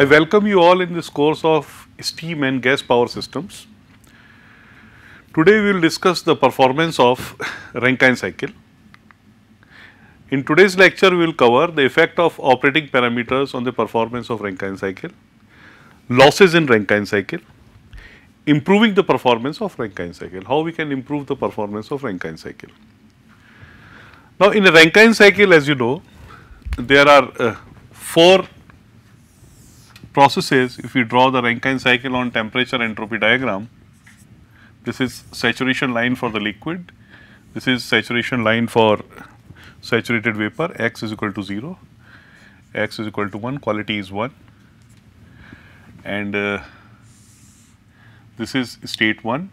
I welcome you all in this course of steam and gas power systems. Today we will discuss the performance of Rankine cycle. In today's lecture we will cover the effect of operating parameters on the performance of Rankine cycle, losses in Rankine cycle, improving the performance of Rankine cycle, how we can improve the performance of Rankine cycle. Now in a Rankine cycle as you know, there are uh, four processes, if we draw the Rankine cycle on temperature entropy diagram, this is saturation line for the liquid, this is saturation line for saturated vapor, x is equal to 0, x is equal to 1, quality is 1 and uh, this is state 1,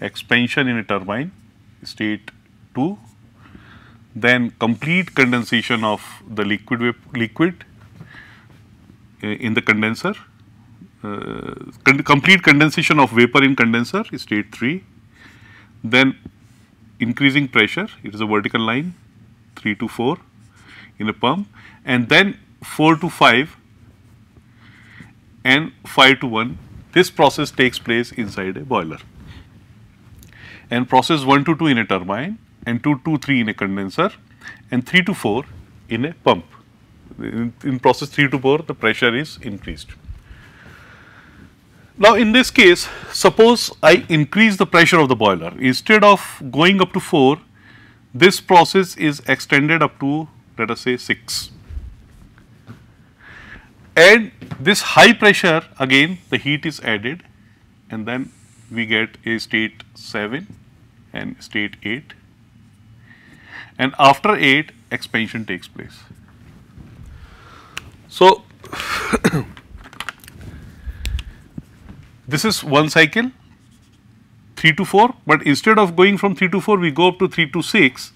expansion in a turbine, state 2, then complete condensation of the liquid, liquid in the condenser, uh, con complete condensation of vapor in condenser is state 3. Then increasing pressure, it is a vertical line 3 to 4 in a pump and then 4 to 5 and 5 to 1. This process takes place inside a boiler and process 1 to 2 in a turbine and 2 to 3 in a condenser and 3 to 4 in a pump in, in process 3 to 4 the pressure is increased. Now, in this case suppose I increase the pressure of the boiler instead of going up to 4 this process is extended up to let us say 6 and this high pressure again the heat is added and then we get a state 7 and state 8 and after 8 expansion takes place. So, this is one cycle 3 to 4, but instead of going from 3 to 4, we go up to 3 to 6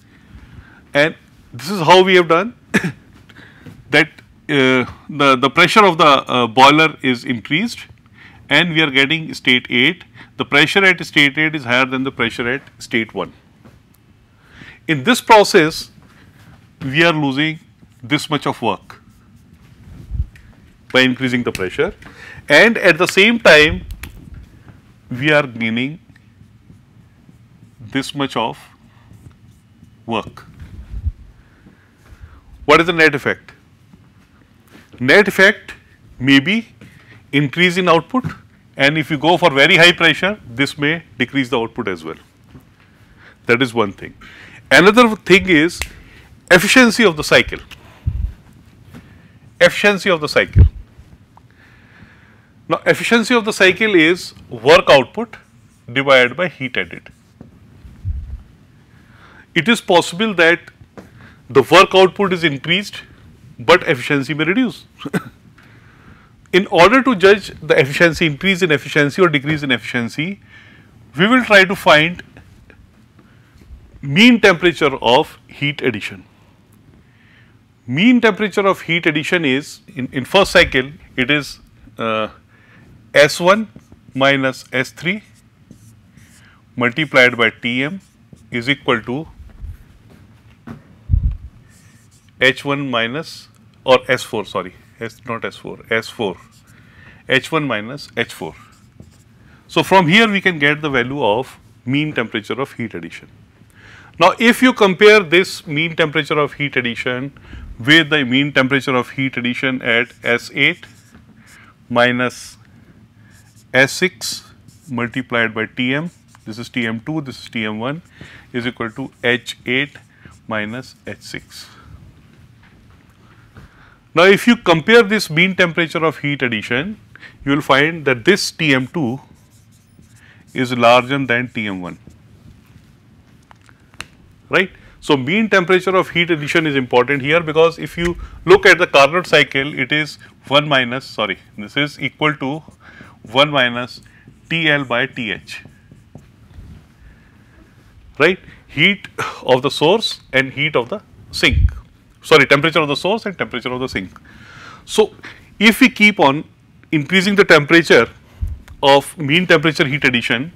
and this is how we have done that uh, the, the pressure of the uh, boiler is increased and we are getting state 8. The pressure at state 8 is higher than the pressure at state 1. In this process, we are losing this much of work by increasing the pressure and at the same time we are gaining this much of work. What is the net effect? Net effect may be increase in output and if you go for very high pressure this may decrease the output as well. That is one thing. Another thing is efficiency of the cycle, efficiency of the cycle. Now, efficiency of the cycle is work output divided by heat added. It is possible that the work output is increased, but efficiency may reduce. in order to judge the efficiency, increase in efficiency or decrease in efficiency, we will try to find mean temperature of heat addition. Mean temperature of heat addition is in, in first cycle it is uh, S 1 minus S 3 multiplied by T m is equal to H 1 minus or S 4 sorry S not S 4 S 4 H 1 minus H 4. So, from here we can get the value of mean temperature of heat addition. Now, if you compare this mean temperature of heat addition with the mean temperature of heat addition at S 8 minus S6 multiplied by Tm, this is Tm2, this is Tm1 is equal to H8 minus H6. Now, if you compare this mean temperature of heat addition, you will find that this Tm2 is larger than Tm1, right. So, mean temperature of heat addition is important here because if you look at the Carnot cycle, it is 1 minus sorry, this is equal to 1 minus TL by TH. Right? Heat of the source and heat of the sink. Sorry, temperature of the source and temperature of the sink. So, if we keep on increasing the temperature of mean temperature heat addition,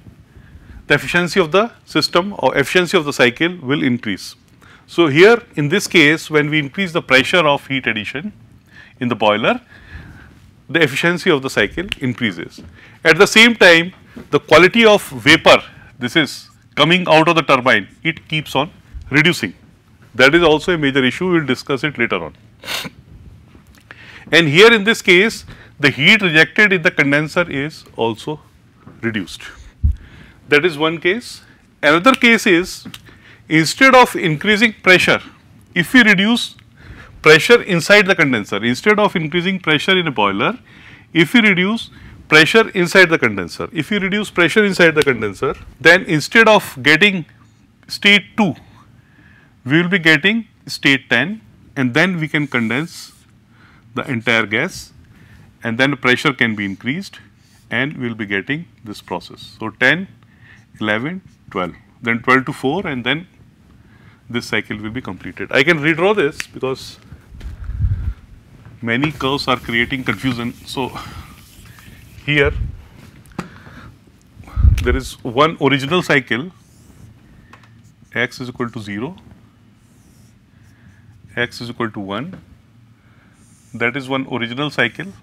the efficiency of the system or efficiency of the cycle will increase. So, here in this case when we increase the pressure of heat addition in the boiler, the efficiency of the cycle increases. At the same time, the quality of vapor this is coming out of the turbine, it keeps on reducing. That is also a major issue, we will discuss it later on. And here in this case, the heat rejected in the condenser is also reduced. That is one case. Another case is instead of increasing pressure, if we reduce pressure inside the condenser. Instead of increasing pressure in a boiler, if you reduce pressure inside the condenser, if you reduce pressure inside the condenser, then instead of getting state 2, we will be getting state 10 and then we can condense the entire gas and then pressure can be increased and we will be getting this process. So, 10, 11, 12, then 12 to 4 and then this cycle will be completed. I can redraw this because many curves are creating confusion. So, here there is one original cycle x is equal to 0, x is equal to 1 that is one original cycle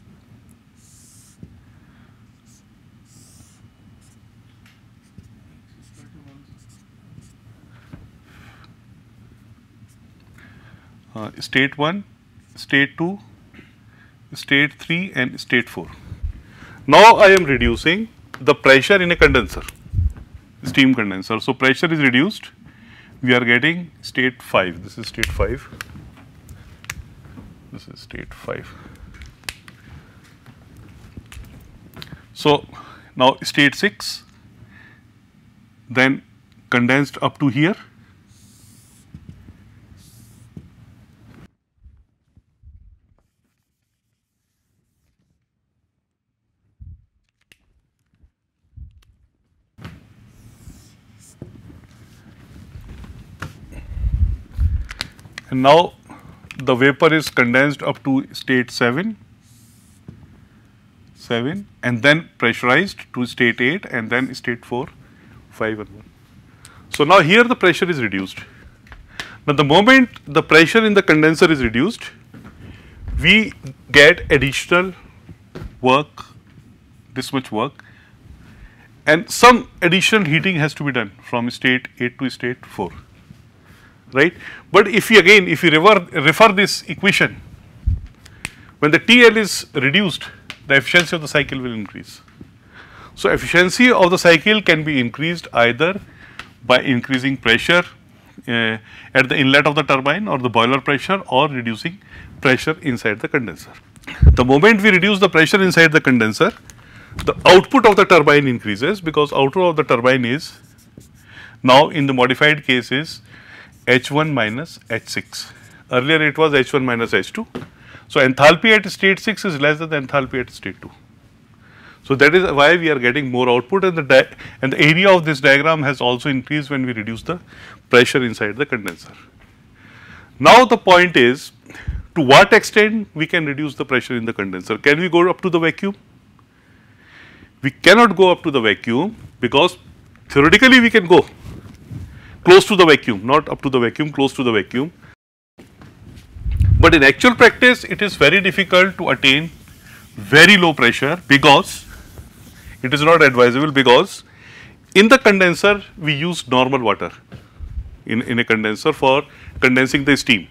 Uh, state 1, state 2, state 3 and state 4. Now I am reducing the pressure in a condenser, steam condenser. So, pressure is reduced, we are getting state 5, this is state 5, this is state 5. So, now state 6, then condensed up to here And now the vapor is condensed up to state 7, 7 and then pressurized to state 8 and then state 4, 5 and 1. So, now here the pressure is reduced. Now, the moment the pressure in the condenser is reduced, we get additional work, this much work and some additional heating has to be done from state 8 to state 4 right. But if you again if you refer, refer this equation when the TL is reduced the efficiency of the cycle will increase. So, efficiency of the cycle can be increased either by increasing pressure uh, at the inlet of the turbine or the boiler pressure or reducing pressure inside the condenser. The moment we reduce the pressure inside the condenser, the output of the turbine increases because output of the turbine is now in the modified case is H1 minus H6. Earlier it was H1 minus H2. So, enthalpy at state 6 is less than the enthalpy at state 2. So, that is why we are getting more output and the, and the area of this diagram has also increased when we reduce the pressure inside the condenser. Now, the point is to what extent we can reduce the pressure in the condenser. Can we go up to the vacuum? We cannot go up to the vacuum because theoretically we can go, close to the vacuum, not up to the vacuum, close to the vacuum. But in actual practice, it is very difficult to attain very low pressure because it is not advisable because in the condenser we use normal water in, in a condenser for condensing the steam.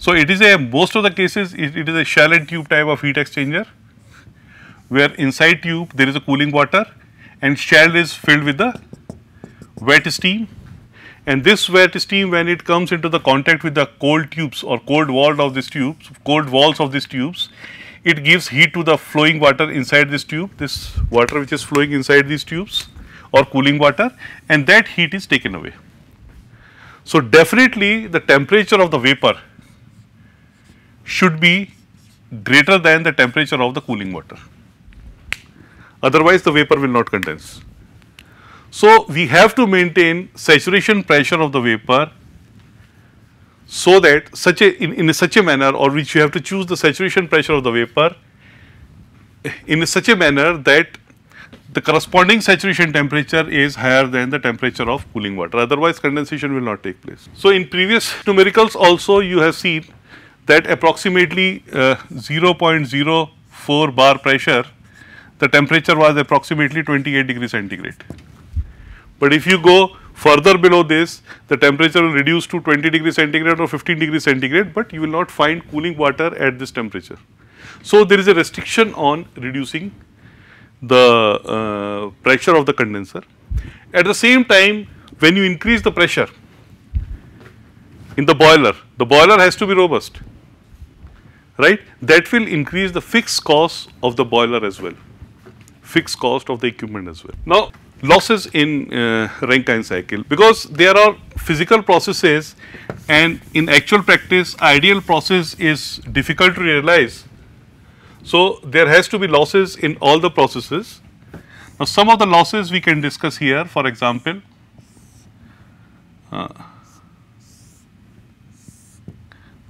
So, it is a most of the cases it, it is a shell and tube type of heat exchanger where inside tube there is a cooling water and shell is filled with the wet steam and this wet steam when it comes into the contact with the cold tubes or cold walls of these tubes, cold walls of these tubes, it gives heat to the flowing water inside this tube, this water which is flowing inside these tubes or cooling water and that heat is taken away. So, definitely the temperature of the vapor should be greater than the temperature of the cooling water, otherwise the vapor will not condense. So, we have to maintain saturation pressure of the vapor so that such a in, in a such a manner or which you have to choose the saturation pressure of the vapor in a such a manner that the corresponding saturation temperature is higher than the temperature of cooling water otherwise condensation will not take place. So, in previous numericals also you have seen that approximately uh, 0.04 bar pressure the temperature was approximately 28 degree centigrade. But if you go further below this, the temperature will reduce to 20 degree centigrade or 15 degree centigrade, but you will not find cooling water at this temperature. So, there is a restriction on reducing the uh, pressure of the condenser. At the same time, when you increase the pressure in the boiler, the boiler has to be robust, right? That will increase the fixed cost of the boiler as well, fixed cost of the equipment as well. Now, losses in uh, Rankine cycle because there are physical processes and in actual practice ideal process is difficult to realize. So, there has to be losses in all the processes. Now, some of the losses we can discuss here for example, uh,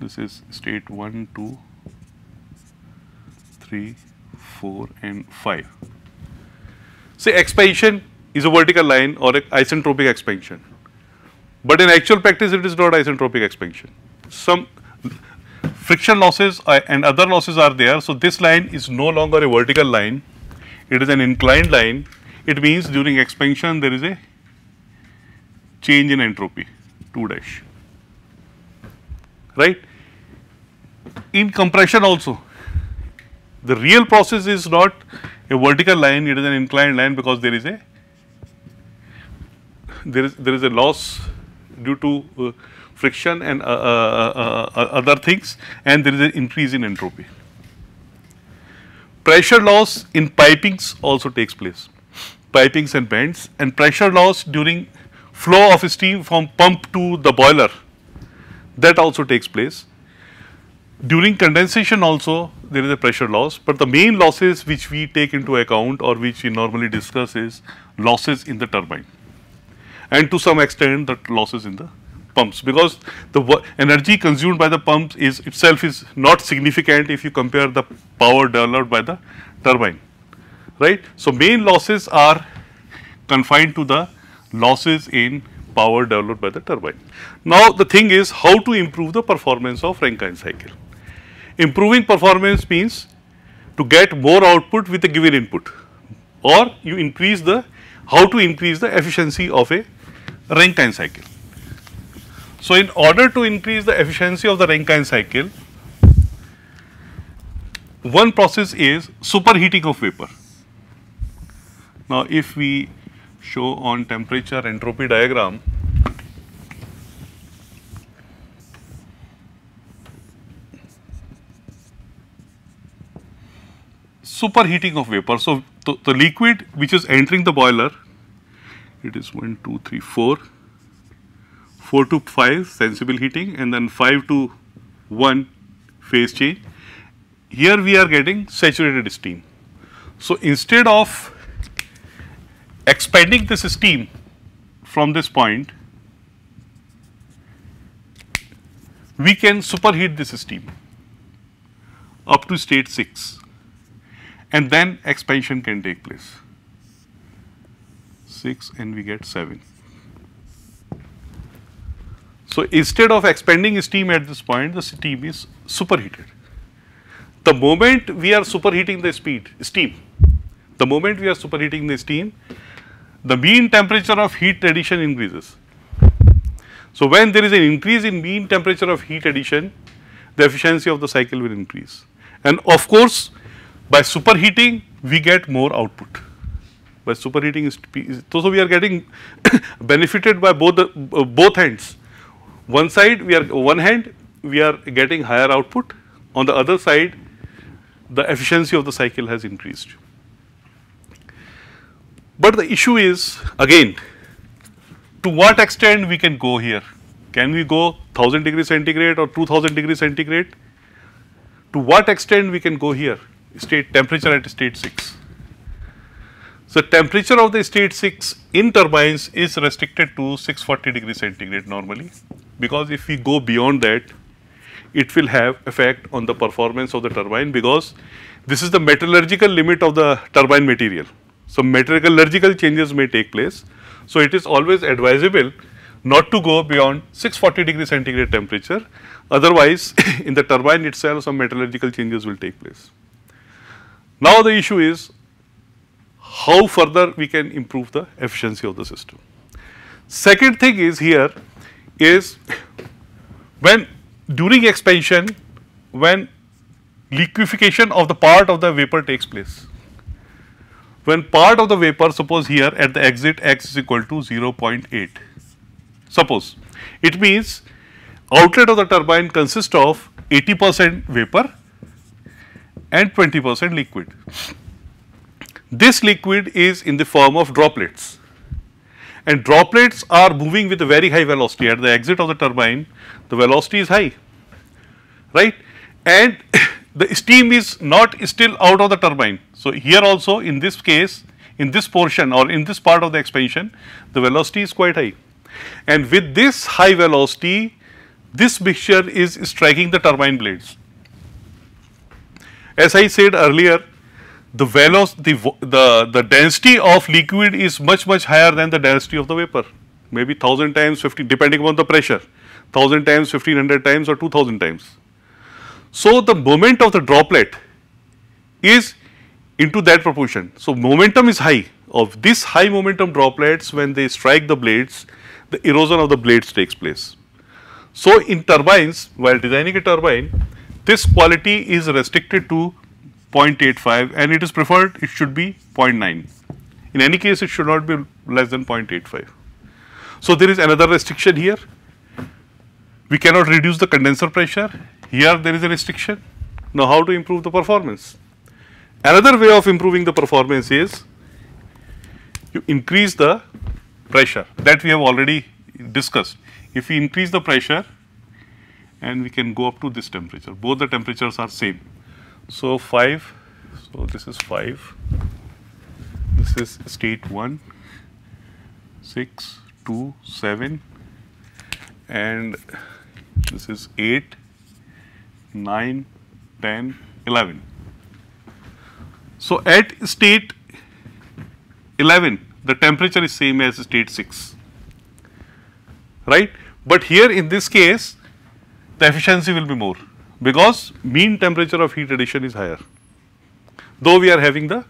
this is state 1, 2, 3, 4 and 5 say expansion is a vertical line or an isentropic expansion. But in actual practice, it is not isentropic expansion. Some friction losses and other losses are there. So, this line is no longer a vertical line, it is an inclined line. It means during expansion, there is a change in entropy 2 dash, right. In compression also, the real process is not a vertical line, it is an inclined line because there is a there is there is a loss due to uh, friction and uh, uh, other things and there is an increase in entropy. Pressure loss in pipings also takes place, pipings and bends and pressure loss during flow of steam from pump to the boiler that also takes place. During condensation also there is a pressure loss, but the main losses which we take into account or which we normally discuss is losses in the turbine and to some extent the losses in the pumps because the energy consumed by the pumps is itself is not significant if you compare the power developed by the turbine right. So, main losses are confined to the losses in power developed by the turbine. Now, the thing is how to improve the performance of Rankine cycle. Improving performance means to get more output with a given input or you increase the how to increase the efficiency of a Rankine cycle. So, in order to increase the efficiency of the Rankine cycle, one process is superheating of vapor. Now, if we show on temperature entropy diagram, superheating of vapor. So, the, the liquid which is entering the boiler it is 1, 2, 3, 4. 4 to 5 sensible heating and then 5 to 1 phase change. Here we are getting saturated steam. So, instead of expanding this steam from this point, we can superheat this steam up to state 6 and then expansion can take place. 6 and we get 7. So, instead of expanding steam at this point, the steam is superheated. The moment we are superheating the speed steam, the moment we are superheating the steam, the mean temperature of heat addition increases. So, when there is an increase in mean temperature of heat addition, the efficiency of the cycle will increase. And of course, by superheating, we get more output by superheating is, so, so we are getting benefited by both the, uh, both hands. One side we are one hand we are getting higher output, on the other side the efficiency of the cycle has increased. But the issue is again to what extent we can go here. Can we go 1000 degree centigrade or 2000 degree centigrade? To what extent we can go here, state temperature at state 6. The temperature of the state 6 in turbines is restricted to 640 degree centigrade normally, because if we go beyond that, it will have effect on the performance of the turbine because this is the metallurgical limit of the turbine material. So, metallurgical changes may take place. So, it is always advisable not to go beyond 640 degree centigrade temperature, otherwise in the turbine itself some metallurgical changes will take place. Now, the issue is how further we can improve the efficiency of the system. Second thing is here is when during expansion when liquefaction of the part of the vapor takes place. When part of the vapor suppose here at the exit x is equal to 0.8 suppose it means outlet of the turbine consists of 80 percent vapor and 20 percent liquid. This liquid is in the form of droplets and droplets are moving with a very high velocity at the exit of the turbine the velocity is high right and the steam is not still out of the turbine. So, here also in this case in this portion or in this part of the expansion the velocity is quite high and with this high velocity this mixture is striking the turbine blades. As I said earlier the velocity, the, the, the density of liquid is much, much higher than the density of the vapor, maybe 1000 times 50, depending upon the pressure, 1000 times, 1500 times or 2000 times. So, the moment of the droplet is into that proportion. So, momentum is high of this high momentum droplets when they strike the blades, the erosion of the blades takes place. So, in turbines while designing a turbine, this quality is restricted to 0.85 and it is preferred it should be 0.9. In any case it should not be less than 0.85. So, there is another restriction here. We cannot reduce the condenser pressure. Here there is a restriction. Now, how to improve the performance? Another way of improving the performance is you increase the pressure that we have already discussed. If we increase the pressure and we can go up to this temperature, both the temperatures are same. So 5, so this is 5, this is state 1, 6, 2, 7 and this is 8, 9, 10, 11. So at state 11 the temperature is same as state 6 right but here in this case the efficiency will be more because mean temperature of heat addition is higher though we are having the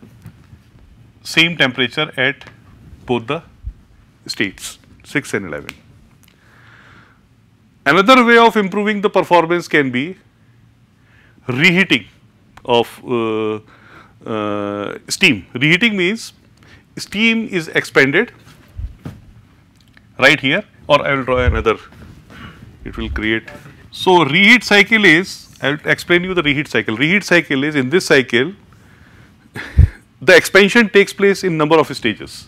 same temperature at both the states 6 and 11. Another way of improving the performance can be reheating of uh, uh, steam. Reheating means steam is expanded right here or I will draw another it will create so, reheat cycle is, I will explain you the reheat cycle. Reheat cycle is in this cycle, the expansion takes place in number of stages.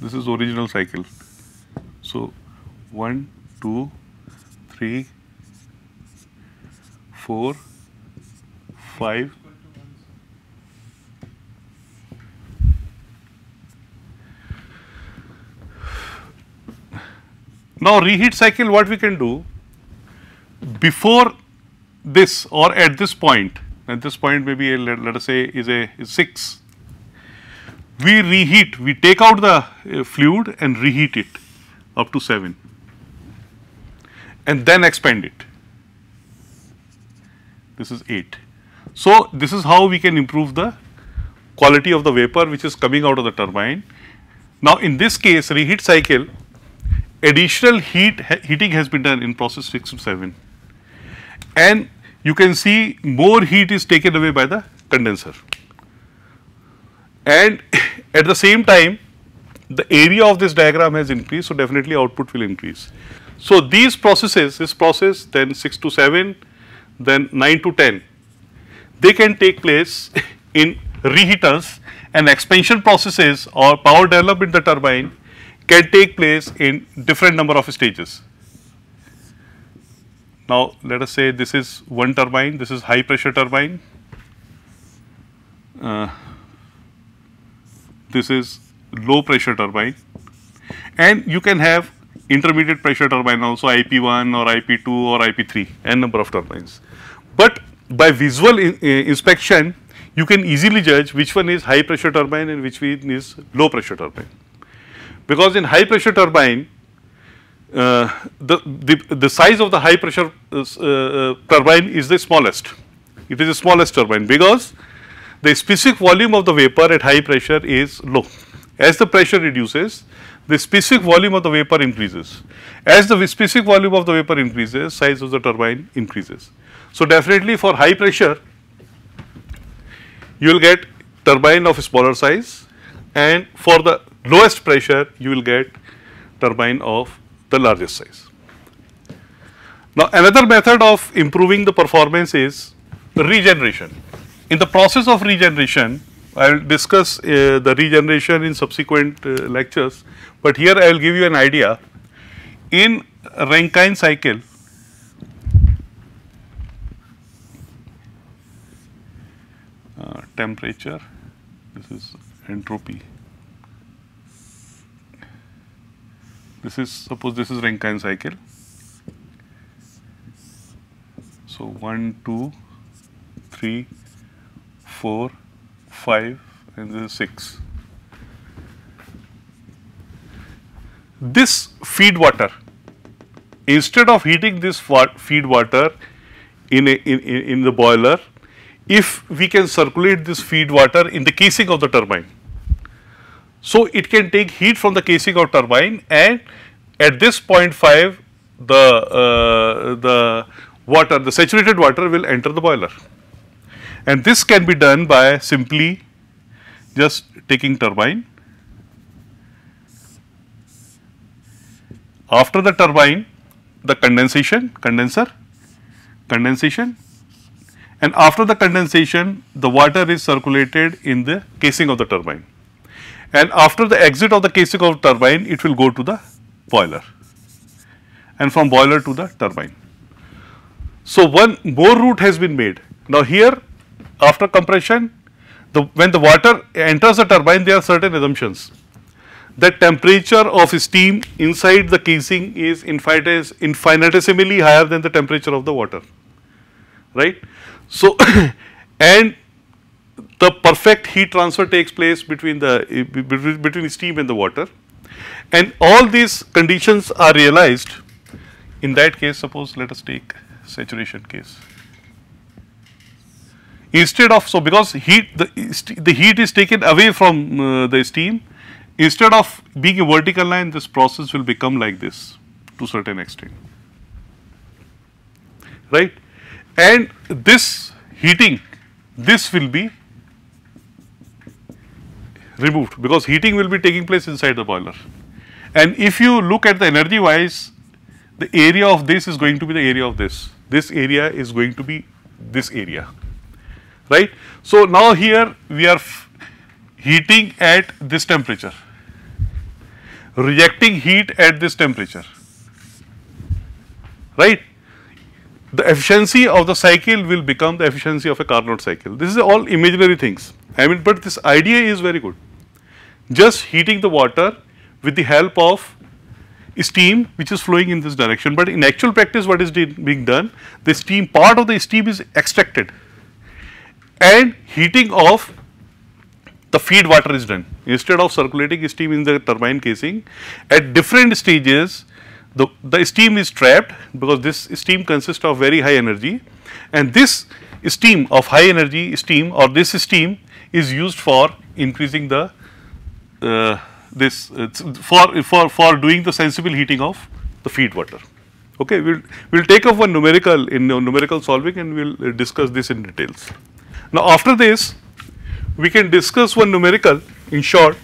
This is original cycle. So, 1, 2, 3, 4, 5, Now reheat cycle what we can do before this or at this point at this point maybe a, let, let, us say is a is 6 we reheat we take out the uh, fluid and reheat it up to 7 and then expand it. This is 8. So, this is how we can improve the quality of the vapor which is coming out of the turbine. Now, in this case reheat cycle additional heat heating has been done in process 6 to 7 and you can see more heat is taken away by the condenser and at the same time the area of this diagram has increased so definitely output will increase. So, these processes, this process then 6 to 7, then 9 to 10, they can take place in reheaters and expansion processes or power developed in the turbine can take place in different number of stages. Now, let us say this is one turbine, this is high pressure turbine, uh, this is low pressure turbine and you can have intermediate pressure turbine also IP1 or IP2 or IP3 n number of turbines. But by visual in, uh, inspection you can easily judge which one is high pressure turbine and which one is low pressure turbine. Because in high pressure turbine uh, the, the, the size of the high pressure uh, uh, uh turbine is the smallest, it is the smallest turbine because the specific volume of the vapor at high pressure is low. As the pressure reduces, the specific volume of the vapor increases. As the specific volume of the vapor increases, size of the turbine increases. So, definitely for high pressure, you will get turbine of smaller size and for the lowest pressure, you will get turbine of the largest size. Now, another method of improving the performance is regeneration. In the process of regeneration, I will discuss uh, the regeneration in subsequent uh, lectures, but here I will give you an idea. In Rankine cycle, uh, temperature, this is entropy, this is suppose this is Rankine cycle. So, 1, 2, 3, 4, 5 and this is 6. This feed water, instead of heating this feed water in, a, in, in the boiler, if we can circulate this feed water in the casing of the turbine. So, it can take heat from the casing of turbine and at this point five, the, uh, the water, the saturated water will enter the boiler. And this can be done by simply just taking turbine. After the turbine, the condensation, condenser, condensation and after the condensation, the water is circulated in the casing of the turbine. And after the exit of the casing of the turbine, it will go to the boiler and from boiler to the turbine. So, one more route has been made. Now, here after compression, the, when the water enters the turbine, there are certain assumptions. The temperature of steam inside the casing is infinitesimally higher than the temperature of the water, right. So, and the perfect heat transfer takes place between the between steam and the water and all these conditions are realized in that case suppose let us take saturation case instead of so because heat the, the heat is taken away from uh, the steam instead of being a vertical line this process will become like this to certain extent right and this heating this will be removed because heating will be taking place inside the boiler and if you look at the energy wise the area of this is going to be the area of this this area is going to be this area right. So, now here we are heating at this temperature, rejecting heat at this temperature, right. The efficiency of the cycle will become the efficiency of a Carnot cycle. This is all imaginary things. I mean, but this idea is very good. Just heating the water with the help of steam which is flowing in this direction, but in actual practice what is being done, the steam part of the steam is extracted and heating of the feed water is done. Instead of circulating steam in the turbine casing, at different stages the, the steam is trapped because this steam consists of very high energy and this steam of high energy steam or this steam is used for increasing the uh, this uh, for for for doing the sensible heating of the feed water okay we'll we'll take up one numerical in numerical solving and we'll discuss this in details now, after this, we can discuss one numerical in short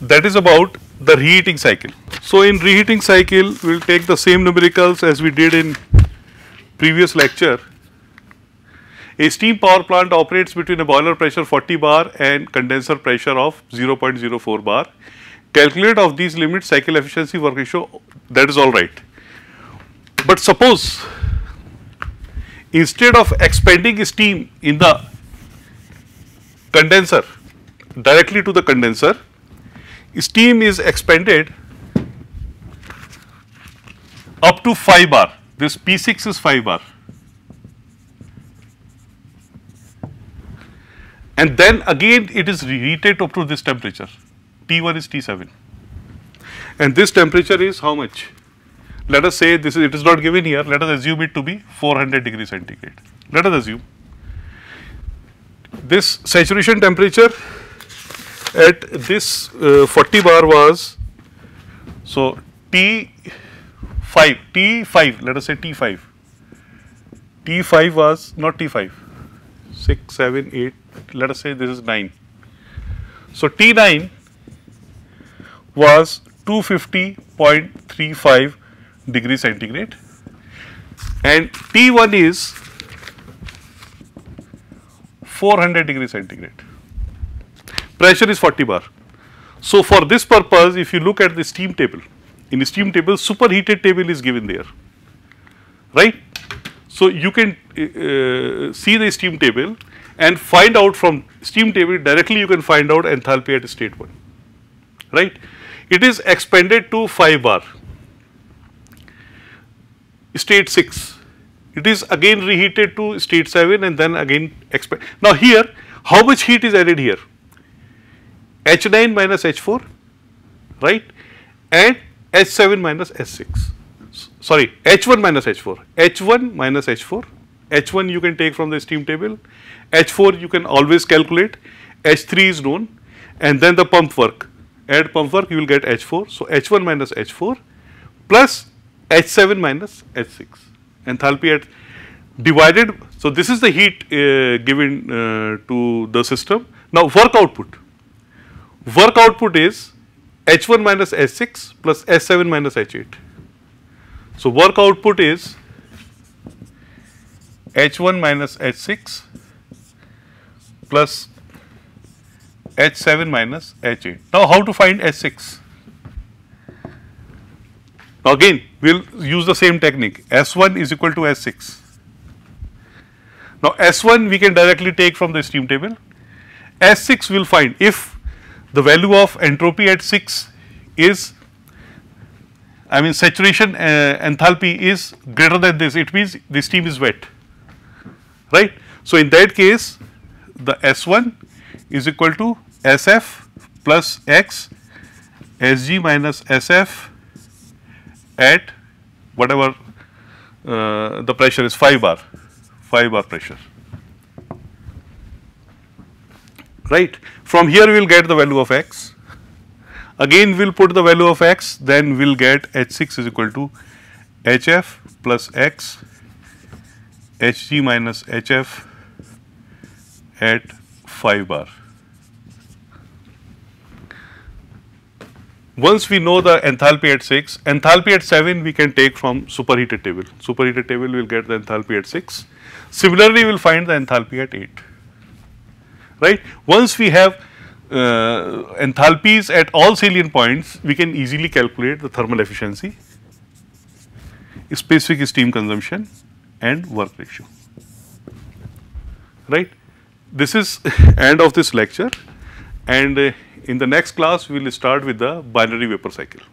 that is about the reheating cycle. So, in reheating cycle, we will take the same numericals as we did in previous lecture. A steam power plant operates between a boiler pressure 40 bar and condenser pressure of 0.04 bar. Calculate of these limits cycle efficiency work ratio that is alright. But suppose instead of expanding steam in the condenser directly to the condenser steam is expanded up to 5 bar this P6 is 5 bar and then again it is reheated up to this temperature T1 is T7 and this temperature is how much let us say this is, it is not given here let us assume it to be 400 degree centigrade let us assume this saturation temperature at this uh, 40 bar was so T 5 T 5 let us say T 5 T 5 was not T 5 6 7 8 let us say this is 9 so T 9 was 250.35 degree centigrade and T1 is 400 degree centigrade. Pressure is 40 bar. So, for this purpose if you look at the steam table, in the steam table superheated table is given there, right. So, you can uh, uh see the steam table and find out from steam table directly you can find out enthalpy at state 1, right. It is expanded to 5 bar, state 6 it is again reheated to state 7 and then again expand. Now here, how much heat is added here? H9 minus H4, right? And H7 minus H6, sorry, H1 minus H4, H1 minus H4, H1 you can take from the steam table, H4 you can always calculate, H3 is known and then the pump work, add pump work you will get H4. So, H1 minus H4 plus H7 minus H6 enthalpy at divided. So, this is the heat uh, given uh, to the system. Now, work output. Work output is H1 minus H6 plus H7 minus H8. So, work output is H1 minus H6 plus H7 minus H8. Now, how to find H6? Now Again, we will use the same technique S1 is equal to S6. Now, S1 we can directly take from the steam table. S6 we will find if the value of entropy at 6 is I mean saturation uh, enthalpy is greater than this it means the steam is wet right. So, in that case the S1 is equal to SF plus X SG minus SF at whatever uh, the pressure is 5 bar, 5 bar pressure, right. From here we will get the value of x, again we will put the value of x, then we will get H6 is equal to HF plus x HG minus HF at 5 bar. once we know the enthalpy at 6, enthalpy at 7 we can take from superheated table. Superheated table will get the enthalpy at 6. Similarly, we will find the enthalpy at 8, right. Once we have uh, enthalpies at all salient points, we can easily calculate the thermal efficiency, specific steam consumption and work ratio, right. This is end of this lecture and uh, in the next class, we will start with the binary vapor cycle.